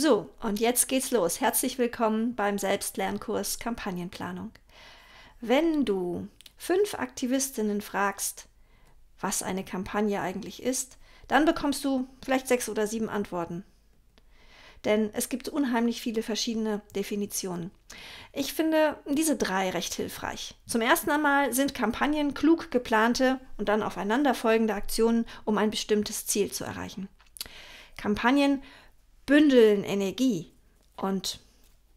So, und jetzt geht's los. Herzlich willkommen beim Selbstlernkurs Kampagnenplanung. Wenn du fünf Aktivistinnen fragst, was eine Kampagne eigentlich ist, dann bekommst du vielleicht sechs oder sieben Antworten. Denn es gibt unheimlich viele verschiedene Definitionen. Ich finde diese drei recht hilfreich. Zum ersten einmal sind Kampagnen klug geplante und dann aufeinanderfolgende Aktionen, um ein bestimmtes Ziel zu erreichen. Kampagnen bündeln Energie. Und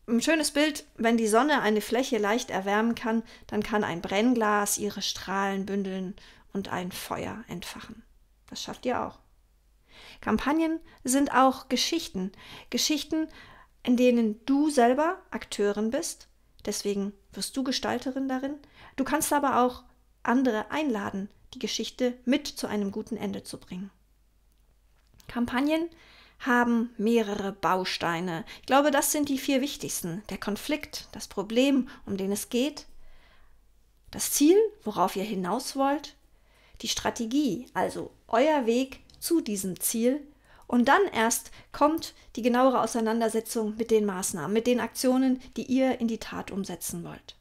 ein schönes Bild, wenn die Sonne eine Fläche leicht erwärmen kann, dann kann ein Brennglas ihre Strahlen bündeln und ein Feuer entfachen. Das schafft ihr auch. Kampagnen sind auch Geschichten. Geschichten, in denen du selber Akteurin bist. Deswegen wirst du Gestalterin darin. Du kannst aber auch andere einladen, die Geschichte mit zu einem guten Ende zu bringen. Kampagnen haben mehrere Bausteine. Ich glaube, das sind die vier wichtigsten. Der Konflikt, das Problem, um den es geht, das Ziel, worauf ihr hinaus wollt, die Strategie, also euer Weg zu diesem Ziel und dann erst kommt die genauere Auseinandersetzung mit den Maßnahmen, mit den Aktionen, die ihr in die Tat umsetzen wollt.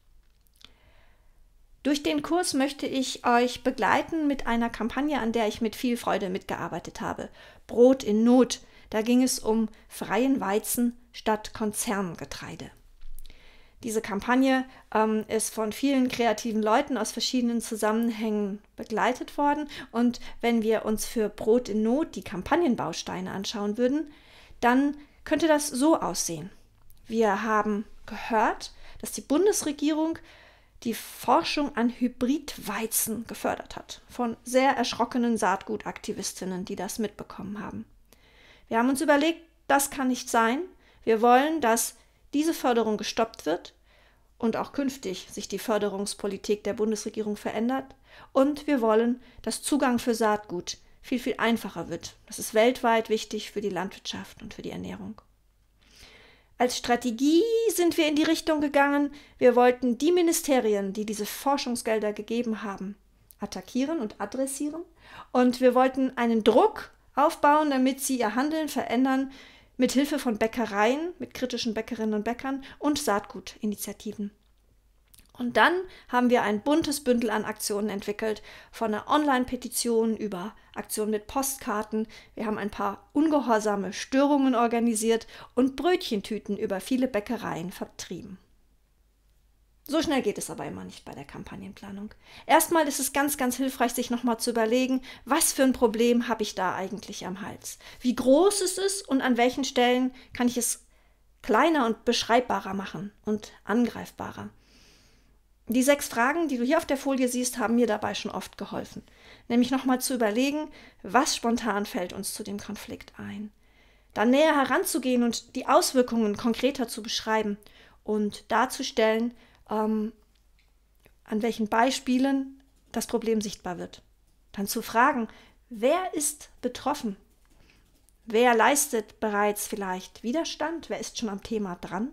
Durch den Kurs möchte ich euch begleiten mit einer Kampagne, an der ich mit viel Freude mitgearbeitet habe. Brot in Not da ging es um freien Weizen statt Konzerngetreide. Diese Kampagne ähm, ist von vielen kreativen Leuten aus verschiedenen Zusammenhängen begleitet worden. Und wenn wir uns für Brot in Not die Kampagnenbausteine anschauen würden, dann könnte das so aussehen. Wir haben gehört, dass die Bundesregierung die Forschung an Hybridweizen gefördert hat. Von sehr erschrockenen Saatgutaktivistinnen, die das mitbekommen haben. Wir haben uns überlegt, das kann nicht sein. Wir wollen, dass diese Förderung gestoppt wird und auch künftig sich die Förderungspolitik der Bundesregierung verändert. Und wir wollen, dass Zugang für Saatgut viel, viel einfacher wird. Das ist weltweit wichtig für die Landwirtschaft und für die Ernährung. Als Strategie sind wir in die Richtung gegangen, wir wollten die Ministerien, die diese Forschungsgelder gegeben haben, attackieren und adressieren. Und wir wollten einen Druck aufbauen, damit sie ihr Handeln verändern mit Hilfe von Bäckereien, mit kritischen Bäckerinnen und Bäckern und Saatgutinitiativen. Und dann haben wir ein buntes Bündel an Aktionen entwickelt, von einer Online-Petition über Aktionen mit Postkarten. Wir haben ein paar ungehorsame Störungen organisiert und Brötchentüten über viele Bäckereien vertrieben. So schnell geht es aber immer nicht bei der Kampagnenplanung. Erstmal ist es ganz, ganz hilfreich, sich nochmal zu überlegen, was für ein Problem habe ich da eigentlich am Hals? Wie groß ist es und an welchen Stellen kann ich es kleiner und beschreibbarer machen und angreifbarer? Die sechs Fragen, die du hier auf der Folie siehst, haben mir dabei schon oft geholfen. Nämlich nochmal zu überlegen, was spontan fällt uns zu dem Konflikt ein. Dann näher heranzugehen und die Auswirkungen konkreter zu beschreiben und darzustellen, ähm, an welchen Beispielen das Problem sichtbar wird. Dann zu fragen, wer ist betroffen? Wer leistet bereits vielleicht Widerstand? Wer ist schon am Thema dran?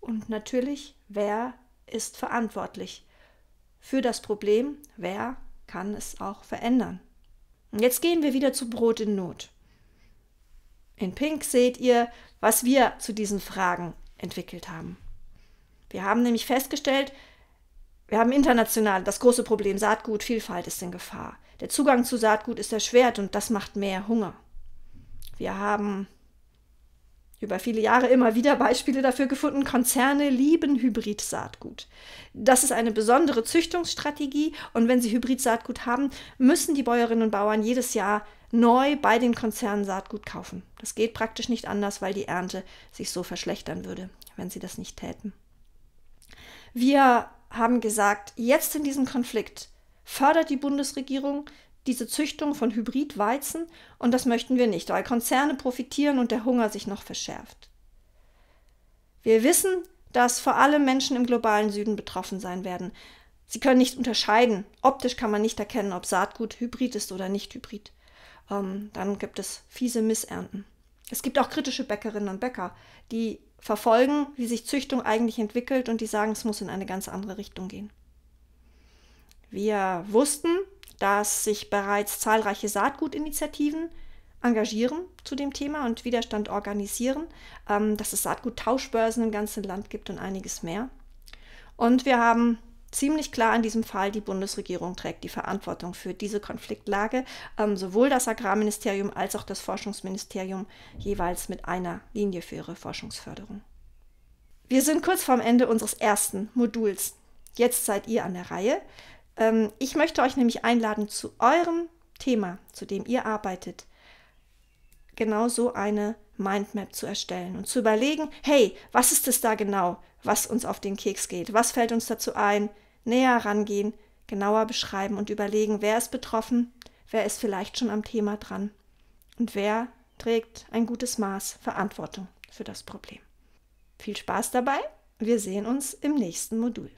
Und natürlich, wer ist verantwortlich für das Problem? Wer kann es auch verändern? Und jetzt gehen wir wieder zu Brot in Not. In Pink seht ihr, was wir zu diesen Fragen entwickelt haben. Wir haben nämlich festgestellt, wir haben international das große Problem, Saatgutvielfalt ist in Gefahr. Der Zugang zu Saatgut ist erschwert und das macht mehr Hunger. Wir haben über viele Jahre immer wieder Beispiele dafür gefunden, Konzerne lieben Hybrid-Saatgut. Das ist eine besondere Züchtungsstrategie und wenn sie Hybrid-Saatgut haben, müssen die Bäuerinnen und Bauern jedes Jahr neu bei den Konzernen Saatgut kaufen. Das geht praktisch nicht anders, weil die Ernte sich so verschlechtern würde, wenn sie das nicht täten. Wir haben gesagt, jetzt in diesem Konflikt fördert die Bundesregierung diese Züchtung von Hybridweizen und das möchten wir nicht, weil Konzerne profitieren und der Hunger sich noch verschärft. Wir wissen, dass vor allem Menschen im globalen Süden betroffen sein werden. Sie können nicht unterscheiden. Optisch kann man nicht erkennen, ob Saatgut hybrid ist oder nicht hybrid. Ähm, dann gibt es fiese Missernten. Es gibt auch kritische Bäckerinnen und Bäcker, die verfolgen, wie sich Züchtung eigentlich entwickelt und die sagen, es muss in eine ganz andere Richtung gehen. Wir wussten, dass sich bereits zahlreiche Saatgutinitiativen engagieren zu dem Thema und Widerstand organisieren, ähm, dass es Saatguttauschbörsen im ganzen Land gibt und einiges mehr. Und wir haben ziemlich klar in diesem Fall, die Bundesregierung trägt die Verantwortung für diese Konfliktlage. Ähm, sowohl das Agrarministerium als auch das Forschungsministerium jeweils mit einer Linie für ihre Forschungsförderung. Wir sind kurz vorm Ende unseres ersten Moduls. Jetzt seid ihr an der Reihe. Ähm, ich möchte euch nämlich einladen, zu eurem Thema, zu dem ihr arbeitet, genau so eine Mindmap zu erstellen und zu überlegen, hey, was ist es da genau, was uns auf den Keks geht? Was fällt uns dazu ein? näher rangehen, genauer beschreiben und überlegen, wer ist betroffen, wer ist vielleicht schon am Thema dran und wer trägt ein gutes Maß Verantwortung für das Problem. Viel Spaß dabei, wir sehen uns im nächsten Modul.